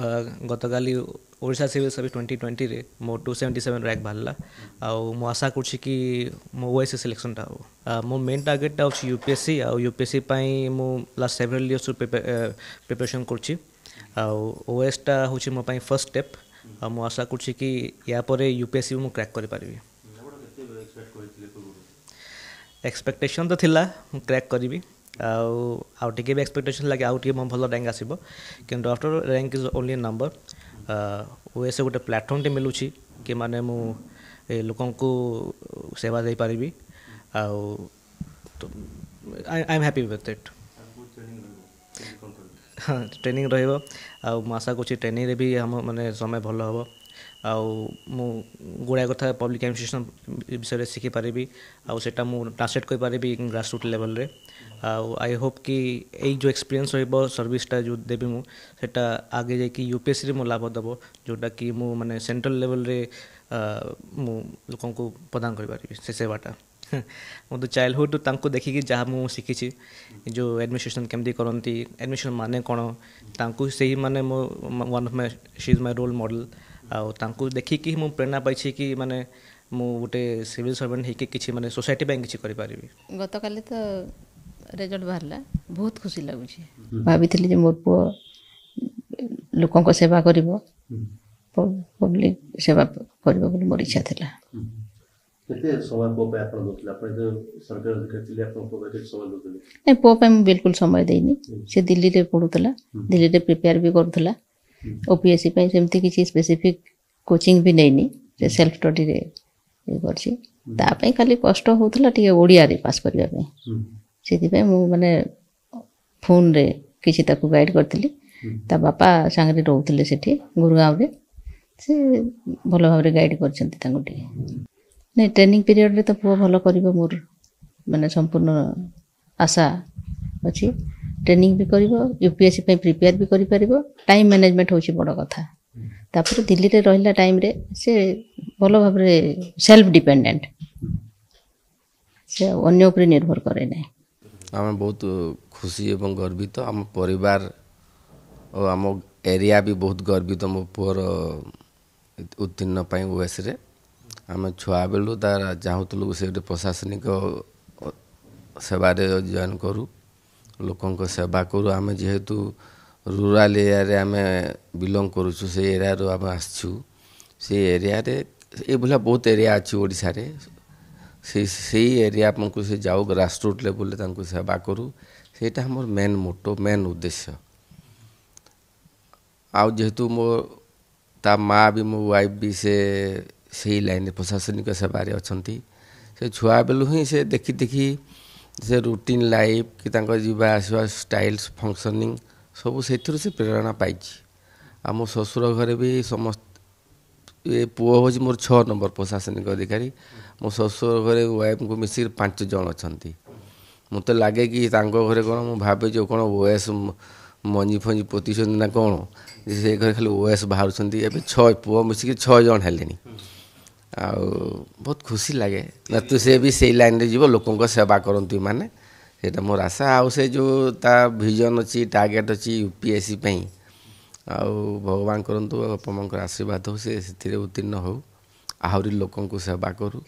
गत काली ओडा सिविल सर्विस ट्वेंटी ट्वेंटी मो टू सेवेन्टी सेवेन रैंक बाहर आशा कर मो ओसी सिलेक्शन हो मो मेन टार्गेट हो यूपीएससी आ यूपीएससी मु लास्ट सेवेन इयर्स प्रिपेरेसन कर ओएसटा मो मोपाई फर्स्ट स्टेप आशा कर यूपीएससी मुझे क्राक कर एक्सपेक्टेशन तो थिला क्रैक करी ଆଉ ଆଉ ଟିକେ ବି ଏକ୍ସପେକ୍ଟେସନ୍ ଲାଗେ ଆଉ ଟିକେ ଭଲ ର୍ୟାଙ୍କ ଆସିବ କିନ୍ତୁ after rank is only number OS ଗୋଟେ ପ୍ଲାଟଫର୍ମଟେ ମିଳୁଛି କି ମାନେ ମୁଁ ଲୋକଙ୍କୁ ସେବା ଦେଇପାରିବି ଆଉ I am happy with it ହଁ ଟ୍ରେନିଂ ରହିବ ଆଉ ମୁଁ ଆଶା କରୁଛି ଟ୍ରେନିଂରେ ବି ଆମ ମାନେ ସମୟ ଭଲ ହେବ ଆଉ ମୁଁ ଗୁଡ଼ାଏ କଥା ପବ୍ଲିକ୍ ଆଡ଼ମିନିଷ୍ଟ୍ରେସନ୍ ବିଷୟରେ ଶିଖିପାରିବି ଆଉ ସେଇଟା ମୁଁ ଟ୍ରାନ୍ସଲେଟ୍ କରିପାରିବି ଗ୍ରାସରୁଟ୍ ଲେଭଲ୍ରେ ଆଉ ଆଇ ହୋପ୍ କି ଏଇ ଯେଉଁ ଏକ୍ସପିରିଏନ୍ସ ରହିବ ସର୍ଭିସଟା ଯେଉଁ ଦେବି ମୁଁ ସେଇଟା ଆଗେ ଯାଇକି ୟୁପିଏସ୍ସିରେ ମୁଁ ଲାଭ ଦେବ ଯେଉଁଟାକି ମୁଁ ମାନେ ସେଣ୍ଟ୍ରାଲ୍ ଲେଭଲ୍ରେ ମୁଁ ଲୋକଙ୍କୁ ପ୍ରଦାନ କରିପାରିବି ସେ ସେବାଟା ମୁଁ ତ ଚାଇଲ୍ଡହୁଡ଼ରୁ ତାଙ୍କୁ ଦେଖିକି ଯାହା ମୁଁ ଶିଖିଛି ଯେଉଁ ଆଡ଼ମିନିଷ୍ଟ୍ରେସନ୍ କେମିତି କରନ୍ତି ଆଡ଼ମିନିଷ୍ଟ୍ରେସନ୍ ମାନେ କ'ଣ ତାଙ୍କୁ ସେଇମାନେ ମୋ one of my she is my role model ଆଉ ତାଙ୍କୁ ଦେଖିକି ମୁଁ ପ୍ରେରଣା ପାଇଛି କି ମାନେ ମୁଁ ଗୋଟେ ସିଭିଲ୍ ସର୍ଭେଣ୍ଟ ହେଇକି କିଛି ମାନେ ସୋସାଇଟି ପାଇଁ କିଛି କରିପାରିବି ଗତକାଲି ତ ରେଜଲ୍ଟ ବାହାରିଲା ବହୁତ ଖୁସି ଲାଗୁଛି ଭାବିଥିଲି ଯେ ମୋ ପୁଅ ଲୋକଙ୍କ ସେବା କରିବ ପବ୍ଲିକ ସେବା କରିବ ବୋଲି ମୋର ଇଚ୍ଛା ଥିଲା ନାଇଁ ପୁଅ ପାଇଁ ମୁଁ ବିଲକୁଲ ସମୟ ଦେଇନି ସେ ଦିଲ୍ଲୀରେ ପଢ଼ୁଥିଲା ଦିଲ୍ଲୀରେ ପ୍ରିପେୟାର ବି କରୁଥିଲା ଓପିଏସ୍ସି ପାଇଁ ସେମିତି କିଛି ସ୍ପେସିଫିକ୍ କୋଚିଂ ବି ନେଇନି ସେ ସେଲ୍ଫ ଷ୍ଟଡ଼ିରେ ଇଏ କରିଛି ତା ପାଇଁ ଖାଲି କଷ୍ଟ ହେଉଥିଲା ଟିକେ ଓଡ଼ିଆରେ ପାସ୍ କରିବା ପାଇଁ ସେଥିପାଇଁ ମୁଁ ମାନେ ଫୋନ୍ରେ କିଛି ତାକୁ ଗାଇଡ଼ କରିଥିଲି ତା ବାପା ସାଙ୍ଗରେ ରହୁଥିଲେ ସେଠି ଗୁରୁଗାଁରେ ସେ ଭଲ ଭାବରେ ଗାଇଡ଼ କରିଛନ୍ତି ତାଙ୍କୁ ଟିକେ ନାଇଁ ଟ୍ରେନିଂ ପିରିୟଡ଼ରେ ତ ପୁଅ ଭଲ କରିବ ମୋର ମାନେ ସମ୍ପୂର୍ଣ୍ଣ ଆଶା ଅଛି ଟ୍ରେନିଂ ବି କରିବ ୟୁପିଏସ୍ସି ପାଇଁ ପ୍ରିପେୟାର ବି କରିପାରିବ ଟାଇମ୍ ମ୍ୟାନେଜମେଣ୍ଟ ହେଉଛି ବଡ଼ କଥା ତାପରେ ଦିଲ୍ଲୀରେ ରହିଲା ଟାଇମ୍ରେ ସେ ଭଲ ଭାବରେ ସେଲ୍ଫ ଡିପେଣ୍ଡେଣ୍ଟ ସେ ଅନ୍ୟ ଉପରେ ନିର୍ଭର କରେ ନାହିଁ ଆମେ ବହୁତ ଖୁସି ଏବଂ ଗର୍ବିତ ଆମ ପରିବାର ଓ ଆମ ଏରିଆ ବି ବହୁତ ଗର୍ବିତ ମୋ ପୁଅର ଉତ୍ତୀର୍ଣ୍ଣ ପାଇଁ ଓଏସ୍ରେ ଆମେ ଛୁଆବେଳୁ ତାର ଚାହୁଁଥିଲୁ ସେ ଗୋଟେ ପ୍ରଶାସନିକ ସେବାରେ ଜଏନ୍ କରୁ ଲୋକଙ୍କ ସେବା କରୁ ଆମେ ଯେହେତୁ ରୁରାଲ ଏରିଆରେ ଆମେ ବିଲଙ୍ଗ କରୁଛୁ ସେ ଏରିଆରୁ ଆମେ ଆସିଛୁ ସେ ଏରିଆରେ ଏଭଳିଆ ବହୁତ ଏରିଆ ଅଛି ଓଡ଼ିଶାରେ ସେଇ ସେଇ ଏରିଆ ଆପଣଙ୍କୁ ସେ ଯାଉ ଗ୍ରାସରୁଟ୍ ଲେବୁଲ୍ରେ ତାଙ୍କୁ ସେବା କରୁ ସେଇଟା ଆମର ମେନ୍ ମୋଟୋ ମେନ୍ ଉଦ୍ଦେଶ୍ୟ ଆଉ ଯେହେତୁ ମୋ ତା ମା' ବି ମୋ ୱାଇଫ୍ ବି ସେ ସେଇ ଲାଇନ୍ରେ ପ୍ରଶାସନିକ ସେବାରେ ଅଛନ୍ତି ସେ ଛୁଆ ବେଳୁ ହିଁ ସେ ଦେଖି ଦେଖି ସେ ରୁଟିନ୍ ଲାଇଫ୍ କି ତାଙ୍କ ଯିବା ଆସିବା ଷ୍ଟାଇଲ୍ସ ଫଙ୍କସନିଂ ସବୁ ସେଥିରୁ ସେ ପ୍ରେରଣା ପାଇଛି ଆଉ ମୋ ଶ୍ୱଶୁର ଘରେ ବି ସମସ୍ତ ଏ ପୁଅ ହେଉଛି ମୋର ଛଅ ନମ୍ବର ପ୍ରଶାସନିକ ଅଧିକାରୀ ମୋ ଶ୍ୱଶୁର ଘରେ ୱାଇଫ୍ଙ୍କୁ ମିଶିକି ପାଞ୍ଚ ଜଣ ଅଛନ୍ତି ମୋତେ ଲାଗେ କି ତାଙ୍କ ଘରେ କ'ଣ ମୁଁ ଭାବେ ଯେଉଁ କ'ଣ ଓଏସ୍ ମଞ୍ଜି ଫଞ୍ଜି ପୋତିଛନ୍ତି ନା କ'ଣ ଯେ ସେ ଘରେ ଖାଲି ଓଏସ୍ ବାହାରୁଛନ୍ତି ଏବେ ଛଅ ପୁଅ ମିଶିକି ଛଅ ଜଣ ହେଲେଣି ଆଉ ବହୁତ ଖୁସି ଲାଗେ ତୁ ସେ ବି ସେଇ ଲାଇନ୍ରେ ଯିବ ଲୋକଙ୍କ ସେବା କରନ୍ତୁ ମାନେ ସେଇଟା ମୋର ଆଶା ଆଉ ସେ ଯେଉଁ ତା ଭିଜନ୍ ଅଛି ଟାର୍ଗେଟ୍ ଅଛି ୟୁ ପି ଏସ୍ ସି ପାଇଁ ଆଉ ଭଗବାନ କରନ୍ତୁ ବାପାମାଙ୍କର ଆଶୀର୍ବାଦ ହଉ ସେ ସେଥିରେ ଉତ୍ତୀର୍ଣ୍ଣ ହଉ ଆହୁରି ଲୋକଙ୍କୁ ସେବା କରୁ